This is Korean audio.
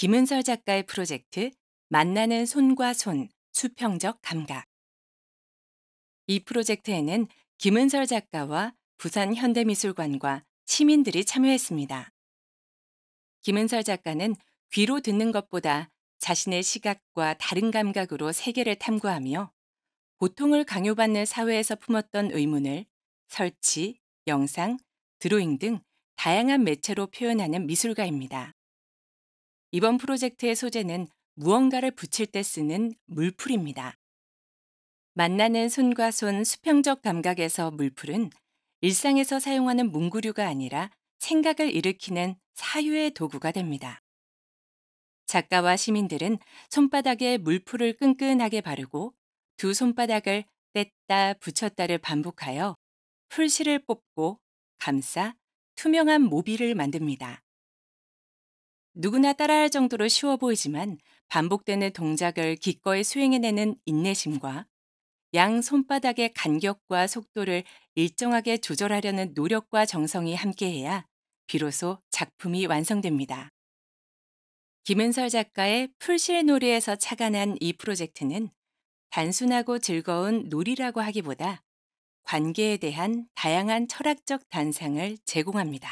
김은설 작가의 프로젝트 만나는 손과 손 수평적 감각. 이 프로젝트에는 김은설 작가와 부산 현대미술관과 시민들이 참여했습니다. 김은설 작가는 귀로 듣는 것보다 자신의 시각과 다른 감각으로 세계를 탐구하며 고통을 강요받는 사회에서 품었던 의문을 설치, 영상, 드로잉 등 다양한 매체로 표현하는 미술가입니다. 이번 프로젝트의 소재는 무언가를 붙일 때 쓰는 물풀입니다. 만나는 손과 손 수평적 감각에서 물풀은 일상에서 사용하는 문구류가 아니라 생각을 일으키는 사유의 도구가 됩니다. 작가와 시민들은 손바닥에 물풀을 끈끈하게 바르고 두 손바닥을 뗐다 붙였다를 반복하여 풀실을 뽑고 감싸 투명한 모비를 만듭니다. 누구나 따라할 정도로 쉬워 보이지만 반복되는 동작을 기꺼이 수행해내는 인내심과 양 손바닥의 간격과 속도를 일정하게 조절하려는 노력과 정성이 함께해야 비로소 작품이 완성됩니다. 김은설 작가의 풀실놀이에서 착안한 이 프로젝트는 단순하고 즐거운 놀이라고 하기보다 관계에 대한 다양한 철학적 단상을 제공합니다.